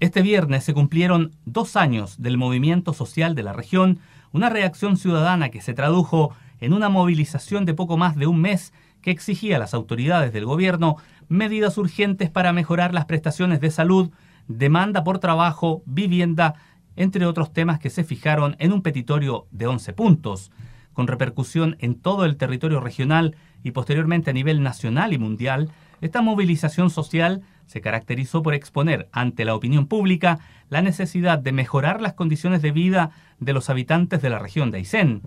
Este viernes se cumplieron dos años del movimiento social de la región, una reacción ciudadana que se tradujo en una movilización de poco más de un mes que exigía a las autoridades del gobierno medidas urgentes para mejorar las prestaciones de salud, demanda por trabajo, vivienda, entre otros temas que se fijaron en un petitorio de 11 puntos, con repercusión en todo el territorio regional y posteriormente a nivel nacional y mundial. Esta movilización social se caracterizó por exponer ante la opinión pública la necesidad de mejorar las condiciones de vida de los habitantes de la región de Aysén.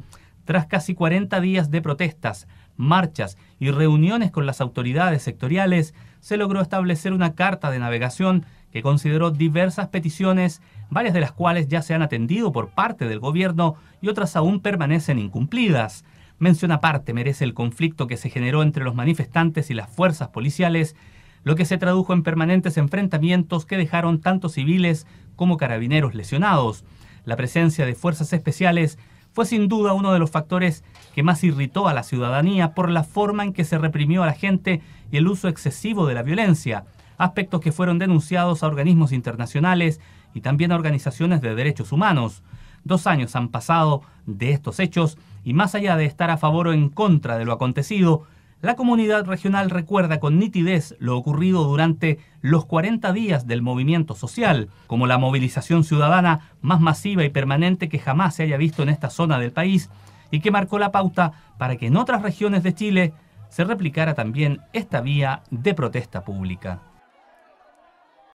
Tras casi 40 días de protestas, marchas y reuniones con las autoridades sectoriales, se logró establecer una carta de navegación que consideró diversas peticiones, varias de las cuales ya se han atendido por parte del gobierno y otras aún permanecen incumplidas. Mención aparte merece el conflicto que se generó entre los manifestantes y las fuerzas policiales lo que se tradujo en permanentes enfrentamientos que dejaron tanto civiles como carabineros lesionados. La presencia de fuerzas especiales fue sin duda uno de los factores que más irritó a la ciudadanía por la forma en que se reprimió a la gente y el uso excesivo de la violencia, aspectos que fueron denunciados a organismos internacionales y también a organizaciones de derechos humanos. Dos años han pasado de estos hechos y más allá de estar a favor o en contra de lo acontecido, la comunidad regional recuerda con nitidez lo ocurrido durante los 40 días del movimiento social, como la movilización ciudadana más masiva y permanente que jamás se haya visto en esta zona del país y que marcó la pauta para que en otras regiones de Chile se replicara también esta vía de protesta pública.